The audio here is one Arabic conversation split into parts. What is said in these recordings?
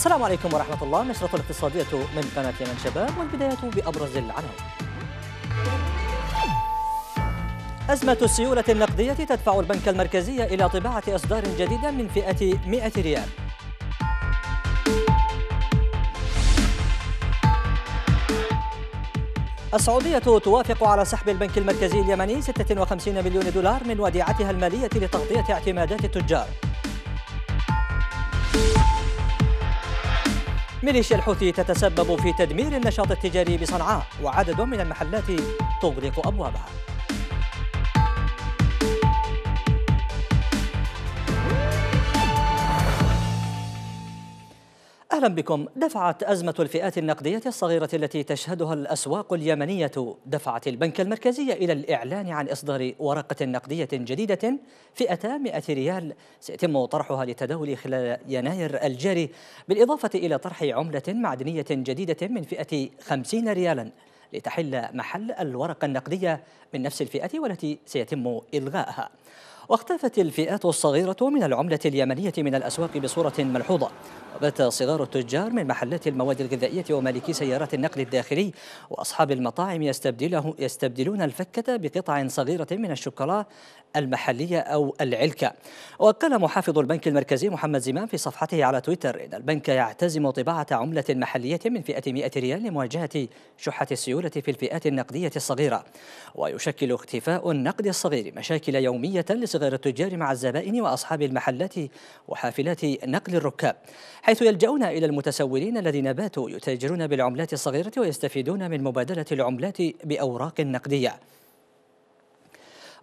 السلام عليكم ورحمة الله نشرة الاقتصادية من قناة يمن شباب والبداية بأبرز العناوين أزمة السيولة النقدية تدفع البنك المركزي إلى طباعة إصدار جديدة من فئة 100 ريال السعودية توافق على سحب البنك المركزي اليمني 56 مليون دولار من وديعتها المالية لتغطية اعتمادات التجار ميليشيا الحوثي تتسبب في تدمير النشاط التجاري بصنعاء وعدد من المحلات تغلق أبوابها أهلا بكم دفعت أزمة الفئات النقدية الصغيرة التي تشهدها الأسواق اليمنية دفعت البنك المركزي إلى الإعلان عن إصدار ورقة نقدية جديدة فئة 100 ريال سيتم طرحها للتداول خلال يناير الجاري بالإضافة إلى طرح عملة معدنية جديدة من فئة 50 ريالا لتحل محل الورقة النقدية من نفس الفئة والتي سيتم إلغائها واختفت الفئات الصغيرة من العملة اليمنية من الأسواق بصورة ملحوظة وبات صغار التجار من محلات المواد الغذائية ومالكي سيارات النقل الداخلي وأصحاب المطاعم يستبدله يستبدلون الفكة بقطع صغيرة من الشوكولا المحلية أو العلكة وقال محافظ البنك المركزي محمد زمان في صفحته على تويتر إن البنك يعتزم طباعة عملة محلية من فئة 100 ريال لمواجهة شحة السيولة في الفئات النقدية الصغيرة ويشكل اختفاء النقد الصغير مشاكل يومية لصغار غير التجار مع الزبائن وأصحاب المحلات وحافلات نقل الركاب حيث يلجؤون إلى المتسولين الذين باتوا يتاجرون بالعملات الصغيرة ويستفيدون من مبادلة العملات بأوراق نقدية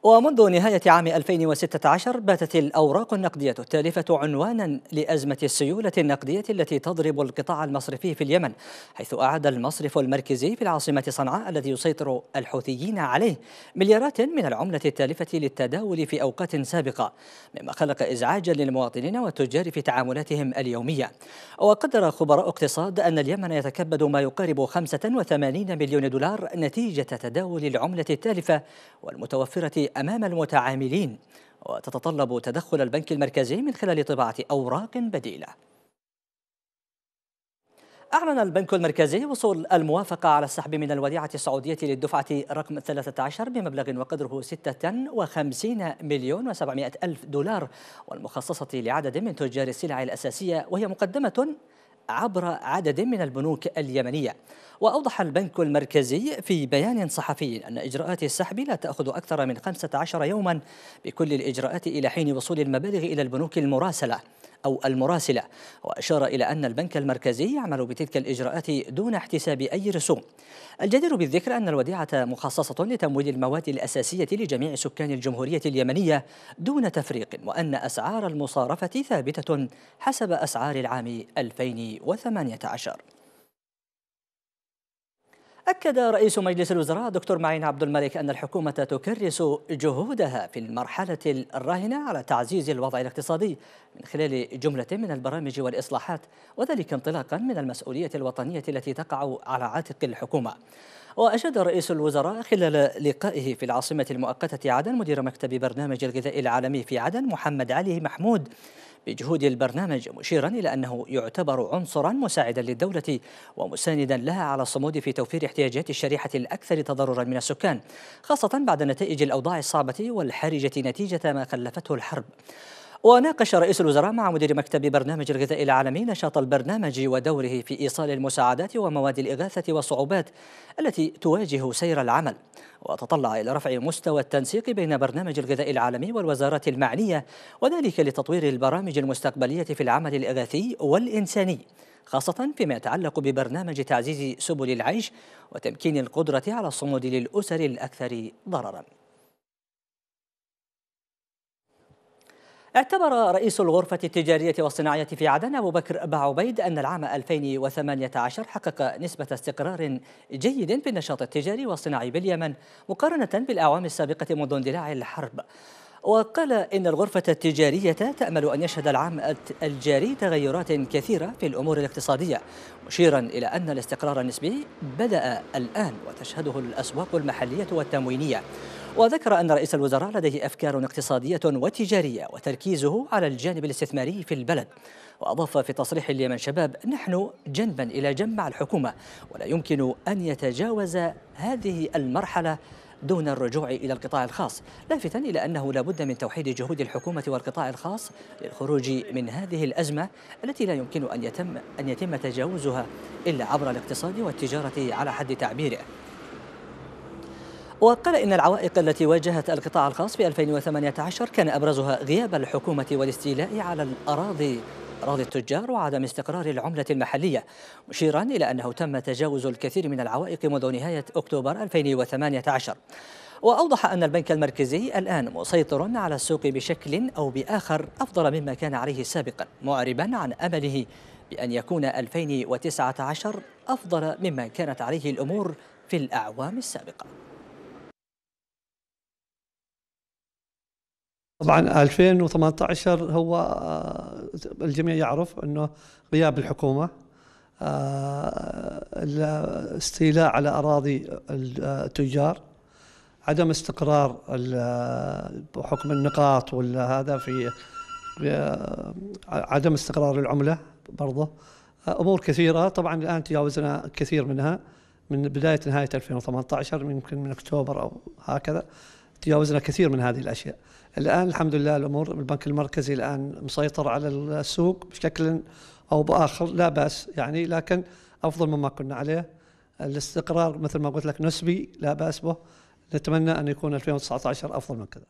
ومنذ نهاية عام 2016 باتت الأوراق النقدية التالفة عنوانا لأزمة السيولة النقدية التي تضرب القطاع المصرفي في اليمن حيث أعاد المصرف المركزي في العاصمة صنعاء الذي يسيطر الحوثيين عليه مليارات من العملة التالفة للتداول في أوقات سابقة مما خلق إزعاجا للمواطنين والتجار في تعاملاتهم اليومية وقدر خبراء اقتصاد أن اليمن يتكبد ما يقارب 85 مليون دولار نتيجة تداول العملة التالفة والمتوفرة أمام المتعاملين وتتطلب تدخل البنك المركزي من خلال طباعة أوراق بديلة أعلن البنك المركزي وصول الموافقة على السحب من الوديعة السعودية للدفعة رقم 13 بمبلغ وقدره 56 مليون و700 ألف دولار والمخصصة لعدد من تجار السلع الأساسية وهي مقدمة عبر عدد من البنوك اليمنية وأوضح البنك المركزي في بيان صحفي أن إجراءات السحب لا تأخذ أكثر من 15 يوما بكل الإجراءات إلى حين وصول المبالغ إلى البنوك المراسلة أو المراسلة وأشار إلى أن البنك المركزي يعمل بتلك الإجراءات دون احتساب أي رسوم الجدير بالذكر أن الوديعة مخصصة لتمويل المواد الأساسية لجميع سكان الجمهورية اليمنية دون تفريق وأن أسعار المصارفة ثابتة حسب أسعار العام 2018 أكد رئيس مجلس الوزراء دكتور معين عبد الملك أن الحكومة تكرس جهودها في المرحلة الراهنة على تعزيز الوضع الاقتصادي من خلال جملة من البرامج والإصلاحات وذلك انطلاقا من المسؤولية الوطنية التي تقع على عاتق الحكومة وأشاد رئيس الوزراء خلال لقائه في العاصمة المؤقتة عدن مدير مكتب برنامج الغذاء العالمي في عدن محمد علي محمود بجهود البرنامج مشيرا إلى أنه يعتبر عنصرا مساعدا للدولة ومساندا لها على الصمود في توفير احتياجات الشريحة الأكثر تضررا من السكان خاصة بعد نتائج الأوضاع الصعبة والحرجة نتيجة ما خلفته الحرب وناقش رئيس الوزراء مع مدير مكتب برنامج الغذاء العالمي نشاط البرنامج ودوره في إيصال المساعدات ومواد الإغاثة والصعوبات التي تواجه سير العمل وتطلع إلى رفع مستوى التنسيق بين برنامج الغذاء العالمي والوزارات المعنية وذلك لتطوير البرامج المستقبلية في العمل الإغاثي والإنساني خاصة فيما يتعلق ببرنامج تعزيز سبل العيش وتمكين القدرة على الصمود للأسر الأكثر ضرراً اعتبر رئيس الغرفة التجارية والصناعية في عدن أبو بكر بعبيد أن العام 2018 حقق نسبة استقرار جيد في النشاط التجاري والصناعي باليمن مقارنة بالأعوام السابقة منذ اندلاع الحرب وقال إن الغرفة التجارية تأمل أن يشهد العام الجاري تغيرات كثيرة في الأمور الاقتصادية مشيرا إلى أن الاستقرار النسبي بدأ الآن وتشهده الأسواق المحلية والتموينية وذكر أن رئيس الوزراء لديه أفكار اقتصادية وتجارية وتركيزه على الجانب الاستثماري في البلد وأضاف في تصريح اليمن شباب نحن جنبا إلى جنب مع الحكومة ولا يمكن أن يتجاوز هذه المرحلة دون الرجوع إلى القطاع الخاص لافتا إلى أنه لابد من توحيد جهود الحكومة والقطاع الخاص للخروج من هذه الأزمة التي لا يمكن أن يتم, أن يتم تجاوزها إلا عبر الاقتصاد والتجارة على حد تعبيره وقال إن العوائق التي واجهت القطاع الخاص في 2018 كان أبرزها غياب الحكومة والاستيلاء على الأراضي أراضي التجار وعدم استقرار العملة المحلية مشيرا إلى أنه تم تجاوز الكثير من العوائق منذ نهاية أكتوبر 2018 وأوضح أن البنك المركزي الآن مسيطر على السوق بشكل أو بآخر أفضل مما كان عليه سابقا معربا عن أمله بأن يكون 2019 أفضل مما كانت عليه الأمور في الأعوام السابقة طبعا 2018 هو آه، الجميع يعرف انه غياب الحكومه آه، الاستيلاء على اراضي آه، التجار عدم استقرار بحكم النقاط ولا هذا في عدم استقرار العمله برضه امور كثيره طبعا الان تجاوزنا كثير منها من بدايه نهايه 2018 يمكن من اكتوبر او هكذا تجاوزنا كثير من هذه الاشياء الآن الحمد لله الأمور البنك المركزي الآن مسيطر على السوق بشكل أو بآخر لا بأس يعني لكن أفضل مما كنا عليه الاستقرار مثل ما قلت لك نسبي لا بأس به نتمنى أن يكون 2019 أفضل من كذا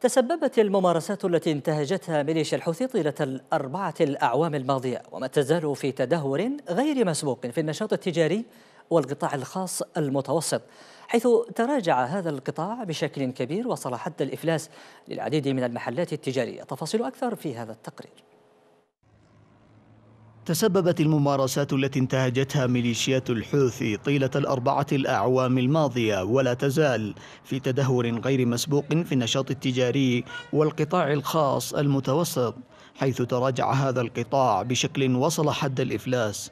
تسببت الممارسات التي انتهجتها ميليشيا الحوثي طيلة الأربعة الأعوام الماضية وما تزال في تدهور غير مسبوق في النشاط التجاري والقطاع الخاص المتوسط حيث تراجع هذا القطاع بشكل كبير وصل حتى الإفلاس للعديد من المحلات التجارية تفاصيل أكثر في هذا التقرير تسببت الممارسات التي انتهجتها ميليشيات الحوثي طيلة الأربعة الأعوام الماضية ولا تزال في تدهور غير مسبوق في النشاط التجاري والقطاع الخاص المتوسط حيث تراجع هذا القطاع بشكل وصل حد الإفلاس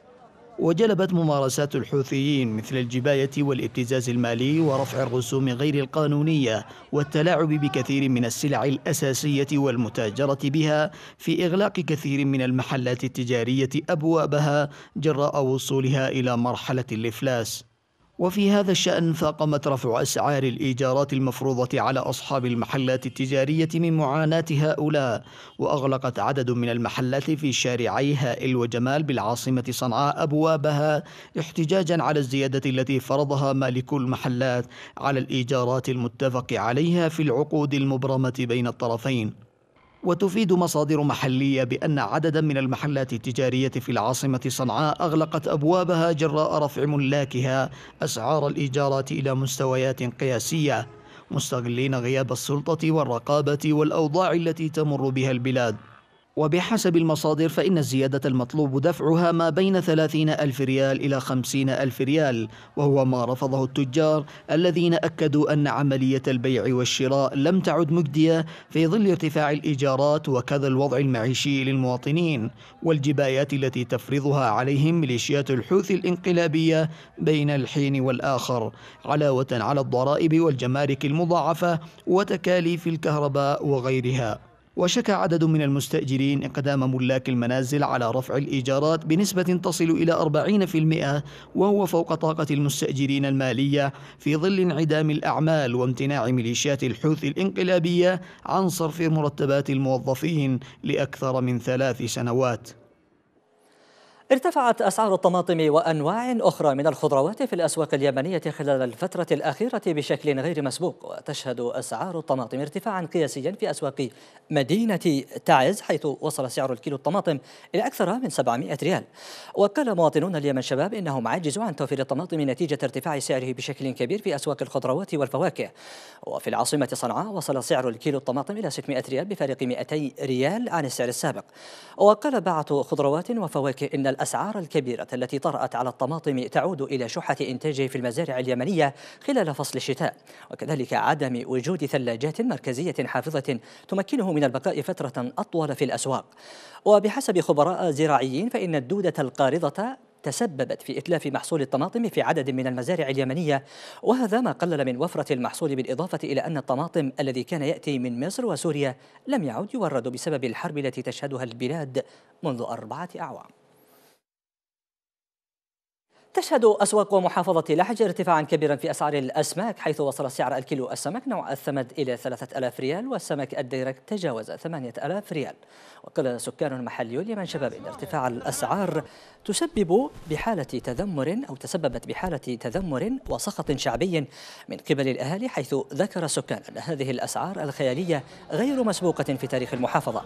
وجلبت ممارسات الحوثيين مثل الجباية والابتزاز المالي ورفع الرسوم غير القانونية والتلاعب بكثير من السلع الأساسية والمتاجرة بها في إغلاق كثير من المحلات التجارية أبوابها جراء وصولها إلى مرحلة الإفلاس وفي هذا الشأن فاقمت رفع أسعار الإيجارات المفروضة على أصحاب المحلات التجارية من معاناة هؤلاء وأغلقت عدد من المحلات في شارعي هائل وجمال بالعاصمة صنعاء أبوابها احتجاجا على الزيادة التي فرضها مالكو المحلات على الإيجارات المتفق عليها في العقود المبرمة بين الطرفين وتفيد مصادر محلية بأن عددا من المحلات التجارية في العاصمة صنعاء أغلقت أبوابها جراء رفع ملاكها أسعار الإيجارات إلى مستويات قياسية مستغلين غياب السلطة والرقابة والأوضاع التي تمر بها البلاد وبحسب المصادر فإن الزيادة المطلوب دفعها ما بين 30 ألف ريال إلى 50 ألف ريال وهو ما رفضه التجار الذين أكدوا أن عملية البيع والشراء لم تعد مجدية في ظل ارتفاع الإيجارات وكذا الوضع المعيشي للمواطنين والجبايات التي تفرضها عليهم ميليشيات الحوثي الانقلابية بين الحين والآخر علاوة على الضرائب والجمارك المضاعفة وتكاليف الكهرباء وغيرها وشكى عدد من المستأجرين إقدام ملاك المنازل على رفع الإيجارات بنسبة تصل إلى 40% وهو فوق طاقة المستأجرين المالية في ظل انعدام الأعمال وامتناع ميليشيات الحوثي الإنقلابية عن صرف مرتبات الموظفين لأكثر من ثلاث سنوات ارتفعت أسعار الطماطم وأنواع أخرى من الخضروات في الأسواق اليمنية خلال الفترة الأخيرة بشكل غير مسبوق وتشهد أسعار الطماطم ارتفاعا قياسيا في أسواق مدينة تعز حيث وصل سعر الكيلو الطماطم إلى أكثر من 700 ريال وقال مواطنون اليمن شباب إنهم عجزوا عن توفير الطماطم نتيجة ارتفاع سعره بشكل كبير في أسواق الخضروات والفواكه وفي العاصمة صنعاء وصل سعر الكيلو الطماطم إلى 600 ريال بفارق 200 ريال عن السعر السابق وقال باعة خضروات وفواكه إن الأسعار الكبيرة التي طرأت على الطماطم تعود إلى شحة إنتاجه في المزارع اليمنية خلال فصل الشتاء وكذلك عدم وجود ثلاجات مركزية حافظة تمكنه من البقاء فترة أطول في الأسواق وبحسب خبراء زراعيين فإن الدودة القارضة تسببت في إتلاف محصول الطماطم في عدد من المزارع اليمنية وهذا ما قلل من وفرة المحصول بالإضافة إلى أن الطماطم الذي كان يأتي من مصر وسوريا لم يعد يورد بسبب الحرب التي تشهدها البلاد منذ أربعة أعوام تشهد أسواق محافظة لحج ارتفاعا كبيرا في أسعار الأسماك حيث وصل سعر الكيلو السمك نوع الثمد إلى 3000 ريال والسمك الديرك تجاوز 8000 ريال وقال سكان محليون اليمن شباب إن ارتفاع الأسعار تسبب بحالة تذمر أو تسببت بحالة تذمر وسخط شعبي من قبل الأهالي حيث ذكر سكان أن هذه الأسعار الخيالية غير مسبوقة في تاريخ المحافظة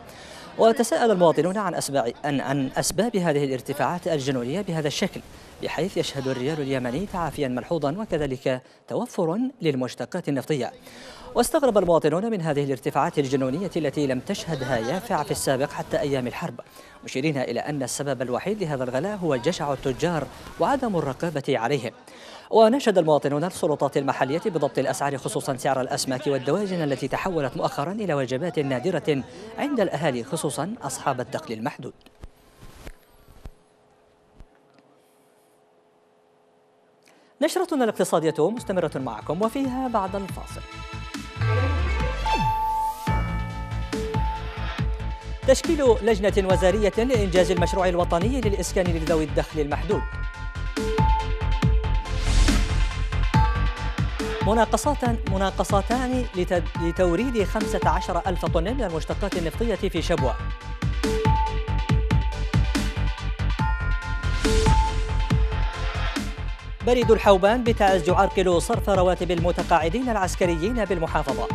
وتساءل المواطنون عن أسباب أن عن أسباب هذه الارتفاعات الجنونية بهذا الشكل بحيث يشهد الريال اليمني تعافيا ملحوظا وكذلك توفر للمشتقات النفطية واستغرب المواطنون من هذه الارتفاعات الجنونية التي لم تشهدها يافع في السابق حتى أيام الحرب مشيرين إلى أن السبب الوحيد لهذا الغلاء هو جشع التجار وعدم الرقابة عليهم ونشد المواطنون السلطات المحلية بضبط الأسعار خصوصا سعر الأسماك والدواجن التي تحولت مؤخرا إلى وجبات نادرة عند الأهالي خصوصا أصحاب الدخل المحدود نشرتنا الاقتصادية مستمرة معكم وفيها بعد الفاصل تشكيل لجنة وزارية لإنجاز المشروع الوطني للإسكان لذوي الدخل المحدود مناقصات مناقصتان لتوريد 15 ألف طن من المشتقات النفطية في شبوة بريد الحوبان بتعز يعرقل صرف رواتب المتقاعدين العسكريين بالمحافظة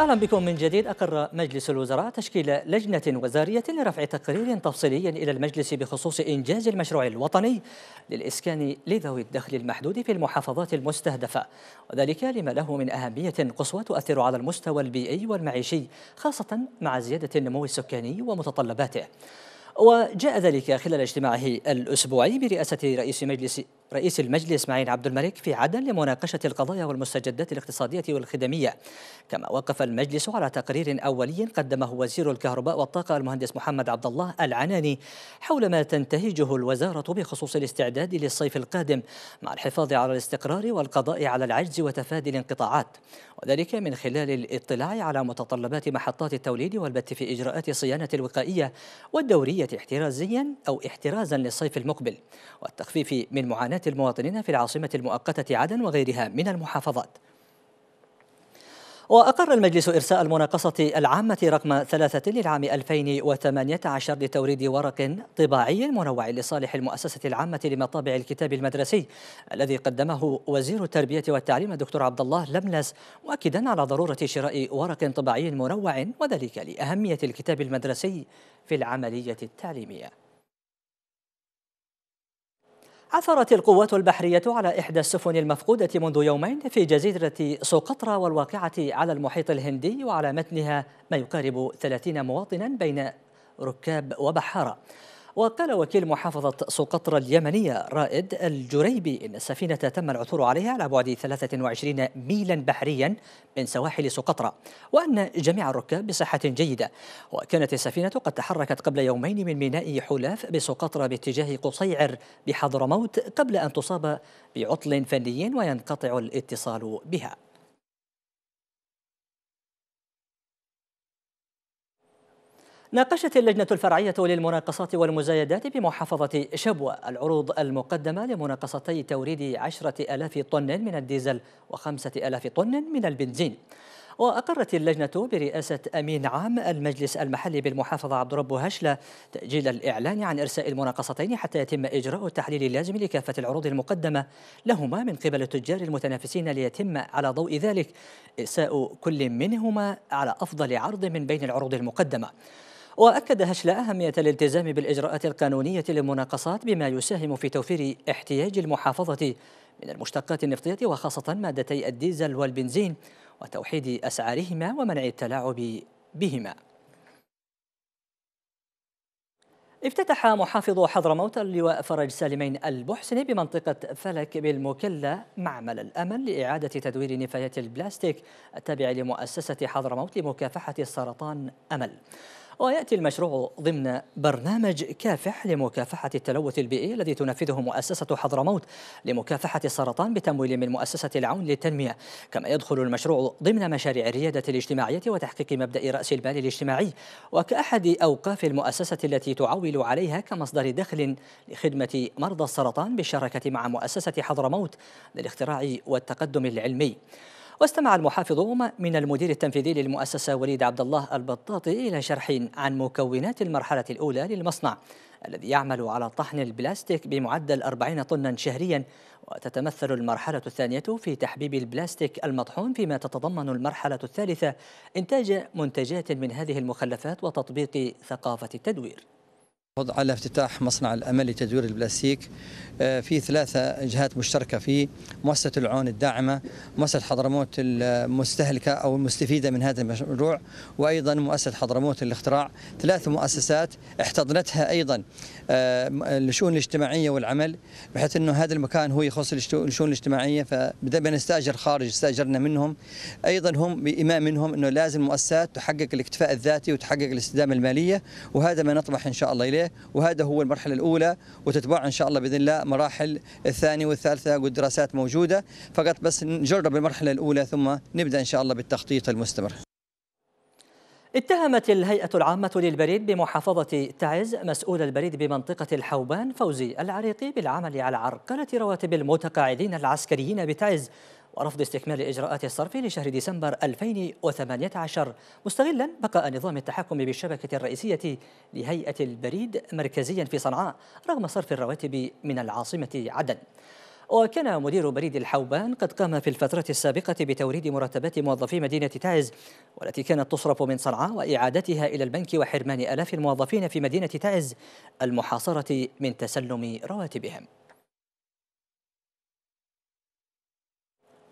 أهلا بكم من جديد أقر مجلس الوزراء تشكيل لجنة وزارية لرفع تقرير تفصيلي إلى المجلس بخصوص إنجاز المشروع الوطني للإسكان لذوي الدخل المحدود في المحافظات المستهدفة وذلك لما له من أهمية قصوى تؤثر على المستوى البيئي والمعيشي خاصة مع زيادة النمو السكاني ومتطلباته وجاء ذلك خلال اجتماعه الأسبوعي برئاسة رئيس مجلس رئيس المجلس معين عبد الملك في عدن لمناقشة القضايا والمستجدات الاقتصادية والخدمية كما وقف المجلس على تقرير أولي قدمه وزير الكهرباء والطاقة المهندس محمد عبد الله العناني حول ما تنتهجه الوزارة بخصوص الاستعداد للصيف القادم مع الحفاظ على الاستقرار والقضاء على العجز وتفادي الانقطاعات وذلك من خلال الاطلاع على متطلبات محطات التوليد والبت في إجراءات صيانة الوقائية والدورية احترازيا أو احترازا للصيف المقبل والتخفيف من معاناة حياه المواطنين في العاصمة المؤقتة عدن وغيرها من المحافظات وأقر المجلس إرساء المناقصة العامة رقم ثلاثة للعام 2018 لتوريد ورق طباعي منوع لصالح المؤسسة العامة لمطابع الكتاب المدرسي الذي قدمه وزير التربية والتعليم الدكتور عبد الله لملس مؤكدا على ضرورة شراء ورق طباعي منوع وذلك لأهمية الكتاب المدرسي في العملية التعليمية عثرت القوات البحرية على إحدى السفن المفقودة منذ يومين في جزيرة سوقطرى والواقعة على المحيط الهندي وعلى متنها ما يقارب 30 مواطنا بين ركاب وبحارة وقال وكيل محافظة سقطرى اليمنية رائد الجريبي إن السفينة تم العثور عليها على بعد 23 ميلا بحريا من سواحل سقطرى وأن جميع الركاب بصحة جيدة وكانت السفينة قد تحركت قبل يومين من ميناء حلاف بسقطرى باتجاه قصيعر بحضرموت قبل أن تصاب بعطل فني وينقطع الاتصال بها ناقشت اللجنة الفرعية للمناقصات والمزايدات بمحافظة شبوة العروض المقدمة لمناقصتي توريد عشرة ألاف طن من الديزل وخمسة ألاف طن من البنزين وأقرت اللجنة برئاسة أمين عام المجلس المحلي بالمحافظة عبد الرب هشلة تأجيل الإعلان عن إرساء المناقصتين حتى يتم إجراء التحليل اللازم لكافة العروض المقدمة لهما من قبل التجار المتنافسين ليتم على ضوء ذلك إرساء كل منهما على أفضل عرض من بين العروض المقدمة وأكد هشلة أهمية الالتزام بالإجراءات القانونية للمناقصات بما يساهم في توفير احتياج المحافظة من المشتقات النفطية وخاصة مادتي الديزل والبنزين وتوحيد أسعارهما ومنع التلاعب بهما افتتح محافظ حضرموت اللواء فرج سالمين البحسني بمنطقة فلك بالمكلة معمل الأمل لإعادة تدوير نفايات البلاستيك التابع لمؤسسة حضرموت لمكافحة السرطان أمل ويأتي المشروع ضمن برنامج كافح لمكافحة التلوث البيئي الذي تنفذه مؤسسة حضرموت لمكافحة السرطان بتمويل من مؤسسة العون للتنمية كما يدخل المشروع ضمن مشاريع الريادة الاجتماعية وتحقيق مبدأ رأس البال الاجتماعي وكأحد أوقاف المؤسسة التي تعول عليها كمصدر دخل لخدمة مرضى السرطان بالشراكة مع مؤسسة حضرموت للاختراع والتقدم العلمي واستمع المحافظ من المدير التنفيذي للمؤسسة وليد عبد الله البطاطي إلى شرح عن مكونات المرحلة الأولى للمصنع الذي يعمل على طحن البلاستيك بمعدل 40 طنا شهريا وتتمثل المرحلة الثانية في تحبيب البلاستيك المطحون فيما تتضمن المرحلة الثالثة إنتاج منتجات من هذه المخلفات وتطبيق ثقافة التدوير على افتتاح مصنع الأمل لتدوير البلاستيك آه، في ثلاثة جهات مشتركة فيه مؤسسة العون الداعمة مؤسسة حضرموت المستهلكة أو المستفيدة من هذا المشروع وأيضا مؤسسة حضرموت الاختراع ثلاث مؤسسات احتضنتها أيضا آه، الشؤون الاجتماعية والعمل بحيث أنه هذا المكان هو يخص الشؤون الاجتماعية فبدأنا نستأجر خارج استأجرنا منهم أيضا هم بإيمان منهم أنه لازم مؤسسات تحقق الاكتفاء الذاتي وتحقق الاستدامة المالية وهذا ما نطمح إن شاء الله إليه عليه وهذا هو المرحله الاولى وتتبع ان شاء الله باذن الله مراحل الثانيه والثالثه والدراسات موجوده فقط بس نجرب المرحله الاولى ثم نبدا ان شاء الله بالتخطيط المستمر اتهمت الهيئة العامة للبريد بمحافظة تعز مسؤول البريد بمنطقة الحوبان فوزي العريقي بالعمل على عرقلة رواتب المتقاعدين العسكريين بتعز ورفض استكمال إجراءات الصرف لشهر ديسمبر 2018 مستغلا بقاء نظام التحكم بالشبكة الرئيسية لهيئة البريد مركزيا في صنعاء رغم صرف الرواتب من العاصمة عدن وكان مدير بريد الحوبان قد قام في الفترة السابقة بتوريد مرتبات موظفي مدينة تعز والتي كانت تصرف من صنعاء وإعادتها إلى البنك وحرمان آلاف الموظفين في مدينة تعز المحاصرة من تسلم رواتبهم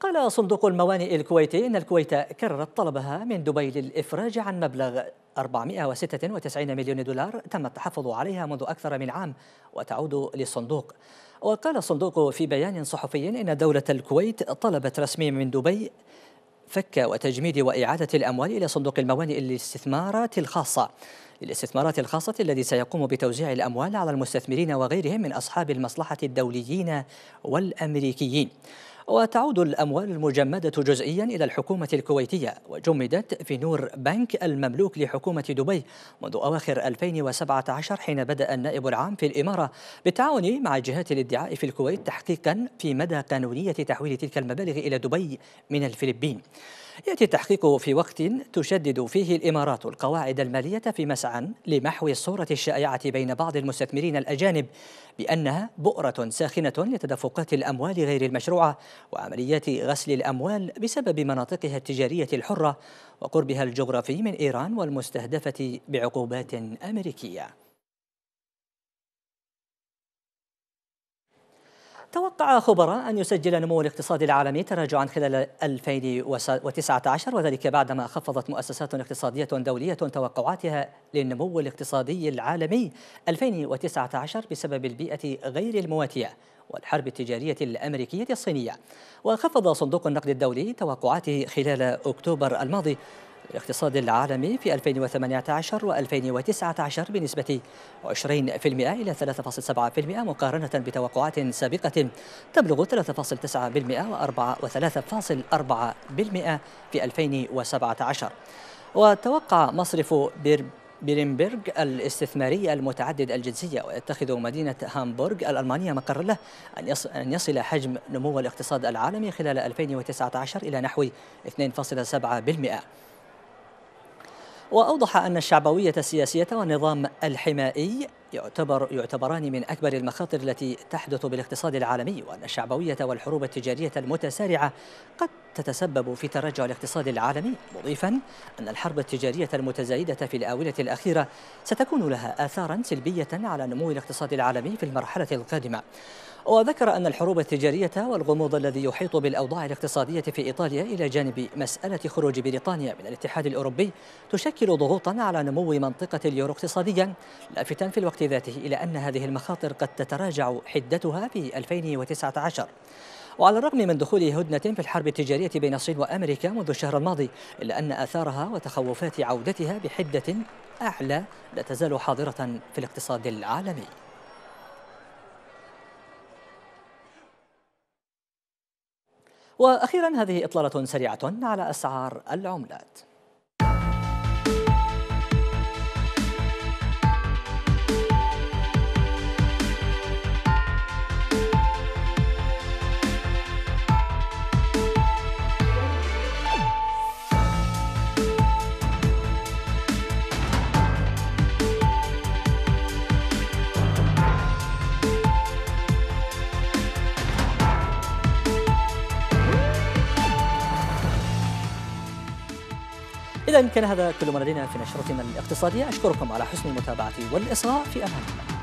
قال صندوق الموانئ الكويتي إن الكويت كررت طلبها من دبي للإفراج عن مبلغ 496 مليون دولار تم التحفظ عليها منذ أكثر من عام وتعود للصندوق وقال الصندوق في بيان صحفي إن دولة الكويت طلبت رسميا من دبي فك وتجميد وإعادة الأموال إلى صندوق الموانئ للاستثمارات الخاصة للاستثمارات الخاصة الذي سيقوم بتوزيع الأموال على المستثمرين وغيرهم من أصحاب المصلحة الدوليين والأمريكيين وتعود الأموال المجمدة جزئيا إلى الحكومة الكويتية وجمدت في نور بنك المملوك لحكومة دبي منذ أواخر 2017 حين بدأ النائب العام في الإمارة بالتعاون مع جهات الادعاء في الكويت تحقيقا في مدى قانونية تحويل تلك المبالغ إلى دبي من الفلبين يأتي تحقيقه في وقت تشدد فيه الإمارات القواعد المالية في مسعى لمحو الصورة الشائعة بين بعض المستثمرين الأجانب بأنها بؤرة ساخنة لتدفقات الأموال غير المشروعة وعمليات غسل الأموال بسبب مناطقها التجارية الحرة وقربها الجغرافي من إيران والمستهدفة بعقوبات أمريكية توقع خبراء أن يسجل نمو الاقتصاد العالمي تراجعا خلال 2019 وذلك بعدما خفضت مؤسسات اقتصادية دولية توقعاتها للنمو الاقتصادي العالمي 2019 بسبب البيئة غير المواتية والحرب التجارية الأمريكية الصينية وخفض صندوق النقد الدولي توقعاته خلال أكتوبر الماضي الاقتصاد العالمي في 2018 و2019 بنسبة 20% إلى 3.7% مقارنة بتوقعات سابقة تبلغ 3.9% و3.4% في 2017 وتوقع مصرف بير بيرنبرغ الاستثماري المتعدد الجنسية ويتخذ مدينة هامبورغ الألمانية مقر له أن يصل حجم نمو الاقتصاد العالمي خلال 2019 إلى نحو 2.7% وأوضح أن الشعبوية السياسية والنظام الحمائي يعتبر يعتبران من أكبر المخاطر التي تحدث بالاقتصاد العالمي وأن الشعبوية والحروب التجارية المتسارعة قد تتسبب في تراجع الاقتصاد العالمي مضيفا أن الحرب التجارية المتزايدة في الآونة الأخيرة ستكون لها آثارا سلبية على نمو الاقتصاد العالمي في المرحلة القادمة وذكر أن الحروب التجارية والغموض الذي يحيط بالأوضاع الاقتصادية في إيطاليا إلى جانب مسألة خروج بريطانيا من الاتحاد الأوروبي تشكل ضغوطا على نمو منطقة اليورو اقتصاديا لافتا في الوقت ذاته إلى أن هذه المخاطر قد تتراجع حدتها في 2019 وعلى الرغم من دخول هدنة في الحرب التجارية بين الصين وأمريكا منذ الشهر الماضي إلا أن آثارها وتخوفات عودتها بحدة أعلى لا تزال حاضرة في الاقتصاد العالمي وأخيرا هذه إطلالة سريعة على أسعار العملات إلى إن كان هذا كل ما لدينا في نشرتنا الاقتصادية أشكركم على حسن المتابعة والإصغاء في أمان الله